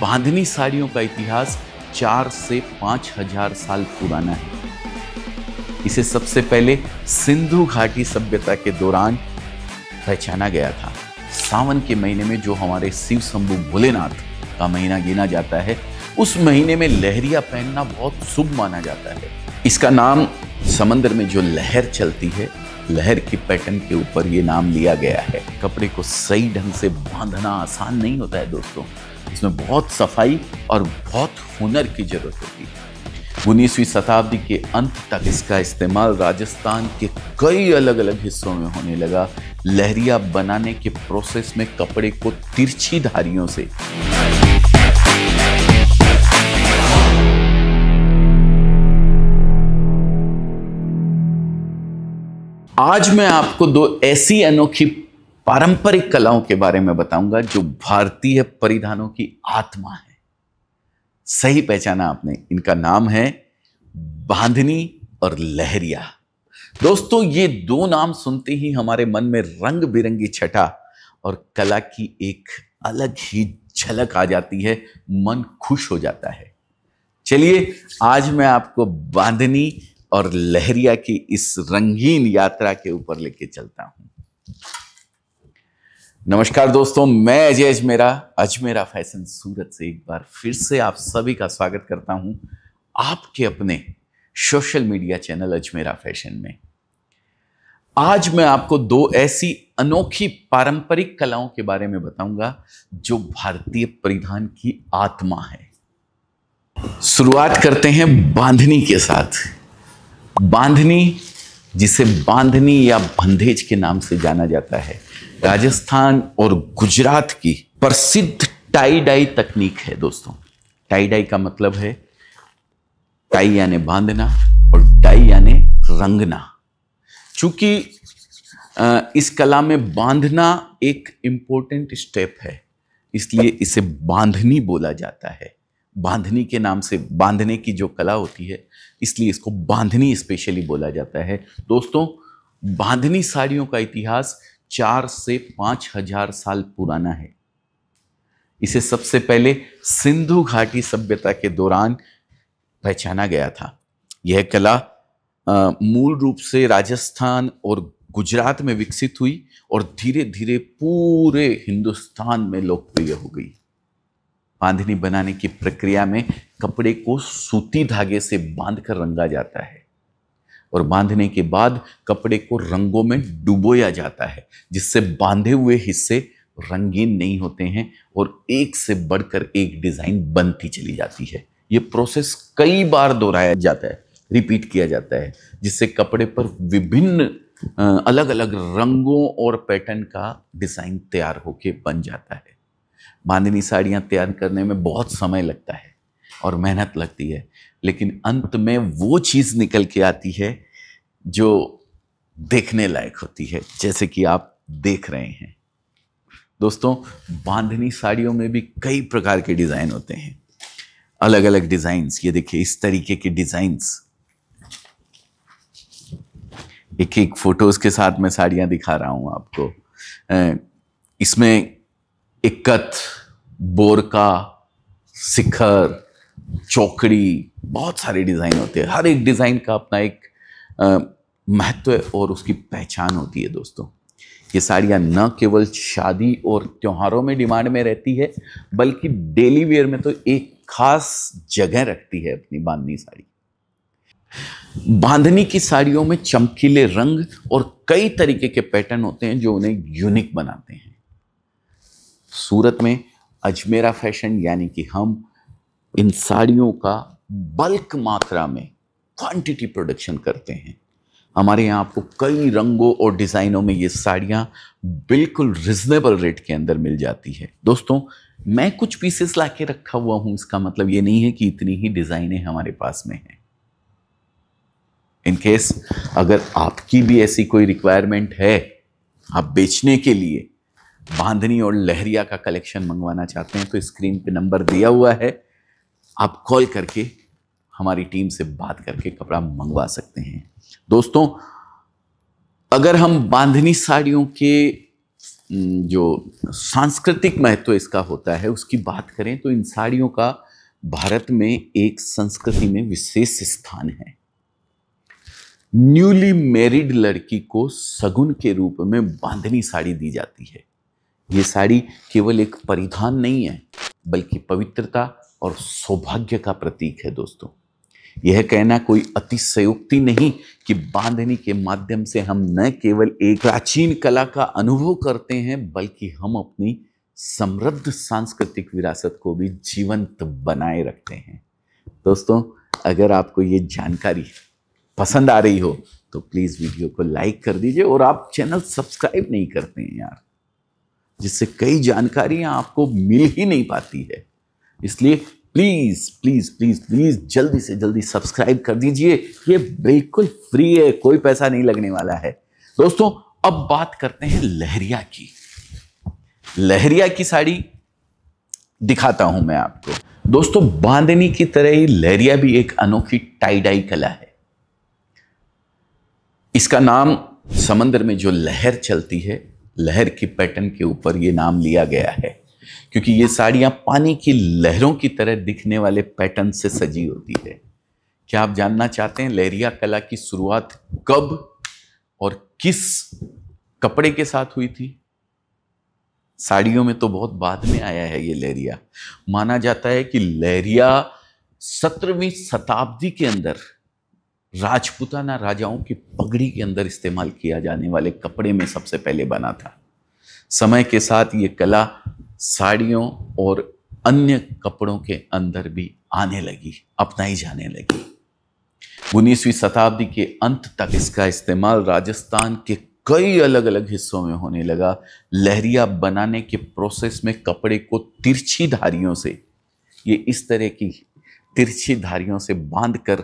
बांधनी साड़ियों का इतिहास चार से पांच हजार साल पुराना है इसे सबसे पहले सिंधु घाटी सभ्यता के दौरान पहचाना गया था सावन के महीने में जो हमारे शिव शंभु भोलेनाथ का महीना गिना जाता है उस महीने में लहरिया पहनना बहुत शुभ माना जाता है इसका नाम समंदर में जो लहर चलती है लहर की पैटर्न के ऊपर ये नाम लिया गया है कपड़े को सही ढंग से बांधना आसान नहीं होता है दोस्तों इसमें बहुत सफाई और बहुत हुनर की ज़रूरत होती है उन्नीसवीं शताब्दी के अंत तक इसका इस्तेमाल राजस्थान के कई अलग अलग हिस्सों में होने लगा लहरिया बनाने के प्रोसेस में कपड़े को तिरछी धारियों से आज मैं आपको दो ऐसी अनोखी पारंपरिक कलाओं के बारे में बताऊंगा जो भारतीय परिधानों की आत्मा है सही पहचाना आपने इनका नाम है बांधनी और लहरिया दोस्तों ये दो नाम सुनते ही हमारे मन में रंग बिरंगी छटा और कला की एक अलग ही झलक आ जाती है मन खुश हो जाता है चलिए आज मैं आपको बांधनी और लहरिया की इस रंगीन यात्रा के ऊपर लेके चलता हूं नमस्कार दोस्तों मैं अजय अजमेरा अजमेरा फैशन सूरत से एक बार फिर से आप सभी का स्वागत करता हूं आपके अपने social media channel Ajmera fashion में आज मैं आपको दो ऐसी अनोखी पारंपरिक कलाओं के बारे में बताऊंगा जो भारतीय परिधान की आत्मा है शुरुआत करते हैं बांधनी के साथ बांधनी जिसे बांधनी या बंधेज के नाम से जाना जाता है राजस्थान और गुजरात की प्रसिद्ध टाई डाई तकनीक है दोस्तों टाई डाई का मतलब है टाई यानी बांधना और डाई यानी रंगना चूंकि इस कला में बांधना एक इम्पोर्टेंट स्टेप है इसलिए इसे बांधनी बोला जाता है बांधनी के नाम से बांधने की जो कला होती है इसलिए इसको बांधनी स्पेशली बोला जाता है दोस्तों बांधनी साड़ियों का इतिहास चार से पाँच हजार साल पुराना है इसे सबसे पहले सिंधु घाटी सभ्यता के दौरान पहचाना गया था यह कला आ, मूल रूप से राजस्थान और गुजरात में विकसित हुई और धीरे धीरे पूरे हिंदुस्तान में लोकप्रिय हो गई बांधनी बनाने की प्रक्रिया में कपड़े को सूती धागे से बांध कर रंगा जाता है और बांधने के बाद कपड़े को रंगों में डुबोया जाता है जिससे बांधे हुए हिस्से रंगीन नहीं होते हैं और एक से बढ़कर एक डिज़ाइन बनती चली जाती है ये प्रोसेस कई बार दोहराया जाता है रिपीट किया जाता है जिससे कपड़े पर विभिन्न अलग अलग रंगों और पैटर्न का डिज़ाइन तैयार होके बन जाता है बांधनी साड़ियाँ तैयार करने में बहुत समय लगता है और मेहनत लगती है लेकिन अंत में वो चीज़ निकल के आती है जो देखने लायक होती है जैसे कि आप देख रहे हैं दोस्तों बांधनी साड़ियों में भी कई प्रकार के डिज़ाइन होते हैं अलग अलग डिज़ाइंस ये देखिए इस तरीके के डिज़ाइंस एक एक फ़ोटोज़ के साथ मैं साड़ियाँ दिखा रहा हूँ आपको इसमें इकत बोरका सिखर चौकड़ी बहुत सारे डिज़ाइन होते हैं हर एक डिज़ाइन का अपना एक महत्व और उसकी पहचान होती है दोस्तों ये साड़ियाँ न केवल शादी और त्योहारों में डिमांड में रहती है बल्कि डेली वेयर में तो एक खास जगह रखती है अपनी बांधनी साड़ी बांधनी की साड़ियों में चमकीले रंग और कई तरीके के पैटर्न होते हैं जो उन्हें यूनिक बनाते हैं सूरत में अजमेरा फैशन यानी कि हम इन साड़ियों का बल्क मात्रा में क्वांटिटी प्रोडक्शन करते हैं हमारे यहाँ आपको कई रंगों और डिज़ाइनों में ये साड़ियाँ बिल्कुल रिजनेबल रेट के अंदर मिल जाती है दोस्तों मैं कुछ पीसेस ला के रखा हुआ हूँ इसका मतलब ये नहीं है कि इतनी ही डिज़ाइनें हमारे पास में हैं इनकेस अगर आपकी भी ऐसी कोई रिक्वायरमेंट है आप बेचने के लिए बांधनी और लहरिया का कलेक्शन मंगवाना चाहते हैं तो स्क्रीन पे नंबर दिया हुआ है आप कॉल करके हमारी टीम से बात करके कपड़ा मंगवा सकते हैं दोस्तों अगर हम बांधनी साड़ियों के जो सांस्कृतिक महत्व तो इसका होता है उसकी बात करें तो इन साड़ियों का भारत में एक संस्कृति में विशेष स्थान है न्यूली मैरिड लड़की को सगुन के रूप में बांधनी साड़ी दी जाती है ये साड़ी केवल एक परिधान नहीं है बल्कि पवित्रता और सौभाग्य का प्रतीक है दोस्तों यह कहना कोई अतिशयोक्ति नहीं कि बांधनी के माध्यम से हम न केवल एक प्राचीन कला का अनुभव करते हैं बल्कि हम अपनी समृद्ध सांस्कृतिक विरासत को भी जीवंत बनाए रखते हैं दोस्तों अगर आपको ये जानकारी पसंद आ रही हो तो प्लीज़ वीडियो को लाइक कर दीजिए और आप चैनल सब्सक्राइब नहीं करते हैं यार जिससे कई जानकारियां आपको मिल ही नहीं पाती है इसलिए प्लीज़ प्लीज़ प्लीज़ प्लीज़ जल्दी से जल्दी सब्सक्राइब कर दीजिए ये बिल्कुल फ्री है कोई पैसा नहीं लगने वाला है दोस्तों अब बात करते हैं लहरिया की लहरिया की साड़ी दिखाता हूं मैं आपको दोस्तों बांधनी की तरह ही लहरिया भी एक अनोखी टाइडाई कला है इसका नाम समंदर में जो लहर चलती है लहर के पैटर्न के ऊपर ये नाम लिया गया है क्योंकि ये साड़ियाँ पानी की लहरों की तरह दिखने वाले पैटर्न से सजी होती है क्या आप जानना चाहते हैं लहरिया कला की शुरुआत कब और किस कपड़े के साथ हुई थी साड़ियों में तो बहुत बाद में आया है ये लहरिया माना जाता है कि लहरिया सत्रहवीं शताब्दी के अंदर राजपुताना राजाओं की पगड़ी के अंदर इस्तेमाल किया जाने वाले कपड़े में सबसे पहले बना था समय के साथ ये कला साड़ियों और अन्य कपड़ों के अंदर भी आने लगी अपनाई जाने लगी उन्नीसवीं शताब्दी के अंत तक इसका इस्तेमाल राजस्थान के कई अलग अलग हिस्सों में होने लगा लहरिया बनाने के प्रोसेस में कपड़े को तिरछी धारियों से ये इस तरह की तिरछी धारियों से बांध कर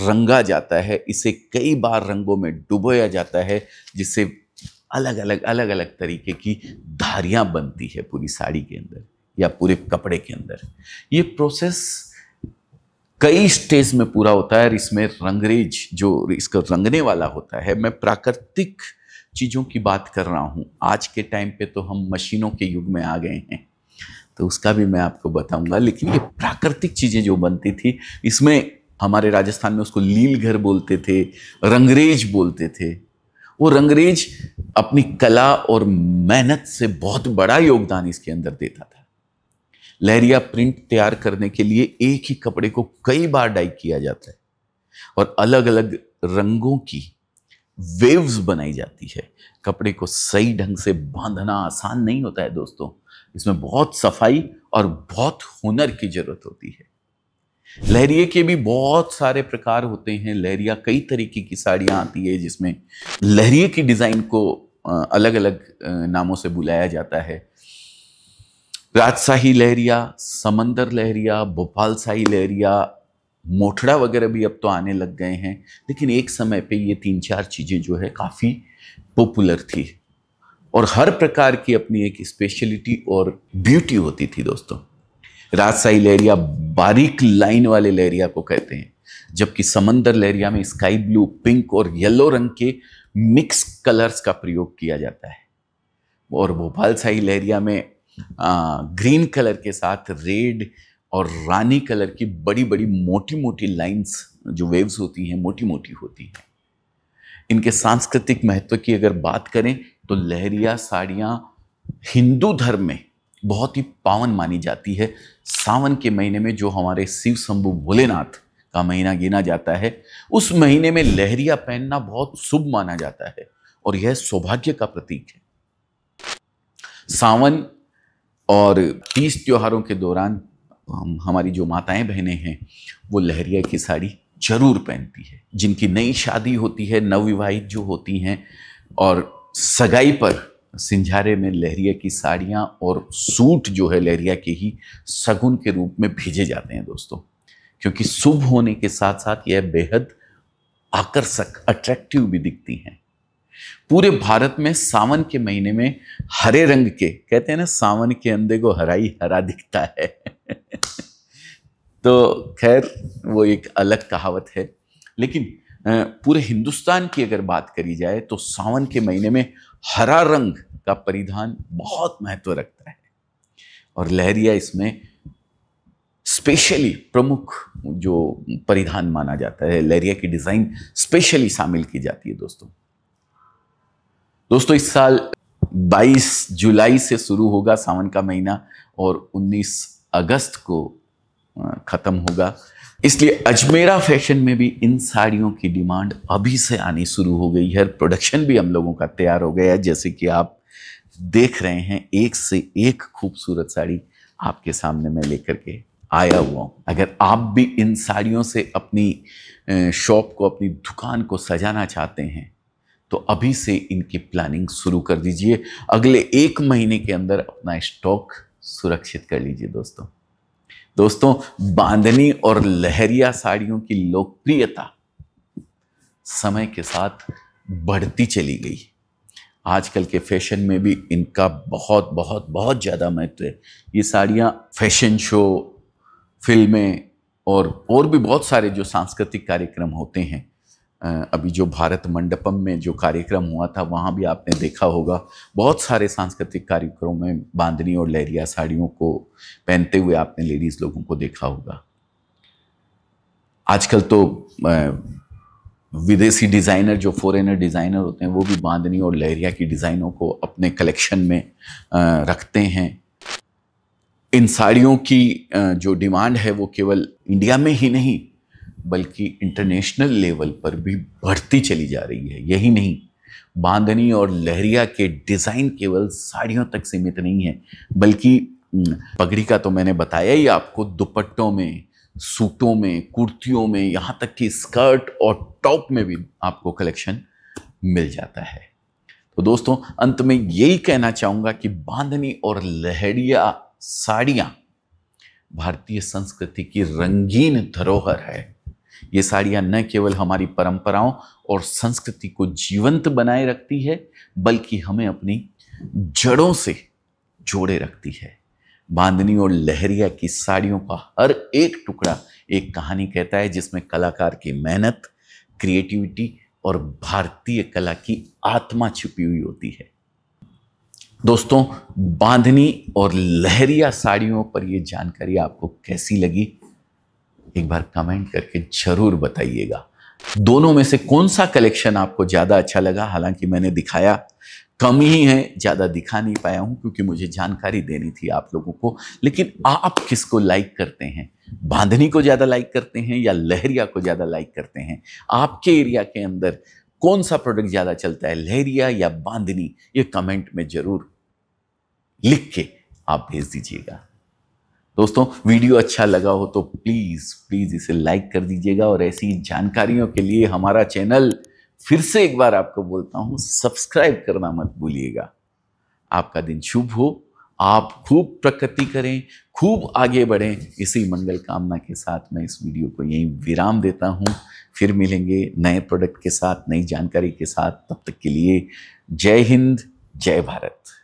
रंगा जाता है इसे कई बार रंगों में डुबोया जाता है जिससे अलग अलग अलग अलग तरीके की धारियाँ बनती है पूरी साड़ी के अंदर या पूरे कपड़े के अंदर ये प्रोसेस कई स्टेज में पूरा होता है और इसमें रंगरेज जो इसका रंगने वाला होता है मैं प्राकृतिक चीज़ों की बात कर रहा हूँ आज के टाइम पे तो हम मशीनों के युग में आ गए हैं तो उसका भी मैं आपको बताऊंगा लेकिन ये प्राकृतिक चीज़ें जो बनती थी इसमें हमारे राजस्थान में उसको लील घर बोलते थे रंगरेज बोलते थे वो रंगरेज अपनी कला और मेहनत से बहुत बड़ा योगदान इसके अंदर देता था लहरिया प्रिंट तैयार करने के लिए एक ही कपड़े को कई बार डाई किया जाता है और अलग अलग रंगों की वेव्स बनाई जाती है कपड़े को सही ढंग से बांधना आसान नहीं होता है दोस्तों इसमें बहुत सफाई और बहुत हुनर की ज़रूरत होती है लहरिए के भी बहुत सारे प्रकार होते हैं लहरिया कई तरीके की साड़ियाँ आती है जिसमें लहरिए की डिज़ाइन को अलग अलग नामों से बुलाया जाता है राजशाही लहरिया समंदर लहरिया भोपाल शाही लहरिया मोठड़ा वगैरह भी अब तो आने लग गए हैं लेकिन एक समय पे ये तीन चार चीज़ें जो है काफ़ी पॉपुलर थी और हर प्रकार की अपनी एक स्पेशलिटी और ब्यूटी होती थी दोस्तों राजशाही लहरिया बारीक लाइन वाले लहरिया को कहते हैं जबकि समंदर लहरिया में स्काई ब्लू पिंक और येलो रंग के मिक्स कलर्स का प्रयोग किया जाता है और भोपाल साई लहरिया में आ, ग्रीन कलर के साथ रेड और रानी कलर की बड़ी बड़ी मोटी मोटी लाइंस जो वेव्स होती हैं मोटी मोटी होती हैं इनके सांस्कृतिक महत्व की अगर बात करें तो लहरिया साड़ियाँ हिंदू धर्म में बहुत ही पावन मानी जाती है सावन के महीने में जो हमारे शिव शंभु भोलेनाथ का महीना गिना जाता है उस महीने में लहरिया पहनना बहुत शुभ माना जाता है और यह सौभाग्य का प्रतीक है सावन और तीस त्योहारों के दौरान हम, हमारी जो माताएं बहनें हैं वो लहरिया की साड़ी जरूर पहनती है जिनकी नई शादी होती है नवविवाहित जो होती हैं और सगाई पर सिंझारे में लहरिया की साड़ियाँ और सूट जो है लहरिया के ही शगुन के रूप में भेजे जाते हैं दोस्तों क्योंकि शुभ होने के साथ साथ यह बेहद आकर्षक अट्रैक्टिव भी दिखती हैं पूरे भारत में सावन के महीने में हरे रंग के कहते हैं ना सावन के अंधे को हराई हरा दिखता है तो खैर वो एक अलग कहावत है लेकिन पूरे हिंदुस्तान की अगर बात करी जाए तो सावन के महीने में हरा रंग का परिधान बहुत महत्व रखता है और लहरिया इसमें स्पेशली प्रमुख जो परिधान माना जाता है लहरिया की डिज़ाइन स्पेशली शामिल की जाती है दोस्तों दोस्तों इस साल 22 जुलाई से शुरू होगा सावन का महीना और 19 अगस्त को ख़त्म होगा इसलिए अजमेरा फैशन में भी इन साड़ियों की डिमांड अभी से आनी शुरू हो गई है प्रोडक्शन भी हम लोगों का तैयार हो गया है जैसे कि आप देख रहे हैं एक से एक खूबसूरत साड़ी आपके सामने मैं लेकर के आया हुआ हूँ अगर आप भी इन साड़ियों से अपनी शॉप को अपनी दुकान को सजाना चाहते हैं तो अभी से इनकी प्लानिंग शुरू कर दीजिए अगले एक महीने के अंदर अपना स्टॉक सुरक्षित कर लीजिए दोस्तों दोस्तों बांधनी और लहरिया साड़ियों की लोकप्रियता समय के साथ बढ़ती चली गई आजकल के फैशन में भी इनका बहुत बहुत बहुत ज़्यादा महत्व है ये साड़ियाँ फैशन शो फिल्में और और भी बहुत सारे जो सांस्कृतिक कार्यक्रम होते हैं अभी जो भारत मंडपम में जो कार्यक्रम हुआ था वहाँ भी आपने देखा होगा बहुत सारे सांस्कृतिक कार्यक्रमों में बांधनी और लहरिया साड़ियों को पहनते हुए आपने लेडीज़ लोगों को देखा होगा आजकल तो विदेशी डिज़ाइनर जो फॉरेनर डिज़ाइनर होते हैं वो भी बांधनी और लहरिया की डिज़ाइनों को अपने कलेक्शन में रखते हैं इन साड़ियों की जो डिमांड है वो केवल इंडिया में ही नहीं बल्कि इंटरनेशनल लेवल पर भी बढ़ती चली जा रही है यही नहीं बांधनी और लहरिया के डिज़ाइन केवल साड़ियों तक सीमित नहीं है बल्कि पगड़ी का तो मैंने बताया ही आपको दुपट्टों में सूटों में कुर्तियों में यहाँ तक कि स्कर्ट और टॉप में भी आपको कलेक्शन मिल जाता है तो दोस्तों अंत में यही कहना चाहूँगा कि बांधनी और लहरिया साड़ियाँ भारतीय संस्कृति की रंगीन धरोहर है ये साड़ियाँ न केवल हमारी परंपराओं और संस्कृति को जीवंत बनाए रखती है बल्कि हमें अपनी जड़ों से जोड़े रखती है बांधनी और लहरिया की साड़ियों का हर एक टुकड़ा एक कहानी कहता है जिसमें कलाकार की मेहनत क्रिएटिविटी और भारतीय कला की आत्मा छिपी हुई होती है दोस्तों बांधनी और लहरिया साड़ियों पर यह जानकारी आपको कैसी लगी एक बार कमेंट करके ज़रूर बताइएगा दोनों में से कौन सा कलेक्शन आपको ज़्यादा अच्छा लगा हालांकि मैंने दिखाया कम ही है ज़्यादा दिखा नहीं पाया हूं क्योंकि मुझे जानकारी देनी थी आप लोगों को लेकिन आप किसको लाइक करते हैं बांधनी को ज़्यादा लाइक करते हैं या लहरिया को ज़्यादा लाइक करते हैं आपके एरिया के अंदर कौन सा प्रोडक्ट ज़्यादा चलता है लहरिया या बांधनी ये कमेंट में ज़रूर लिख के आप भेज दीजिएगा दोस्तों वीडियो अच्छा लगा हो तो प्लीज़ प्लीज़ इसे लाइक कर दीजिएगा और ऐसी जानकारियों के लिए हमारा चैनल फिर से एक बार आपको बोलता हूँ सब्सक्राइब करना मत भूलिएगा आपका दिन शुभ हो आप खूब प्रकृति करें खूब आगे बढ़ें इसी मंगल कामना के साथ मैं इस वीडियो को यहीं विराम देता हूँ फिर मिलेंगे नए प्रोडक्ट के साथ नई जानकारी के साथ तब तक के लिए जय हिंद जय भारत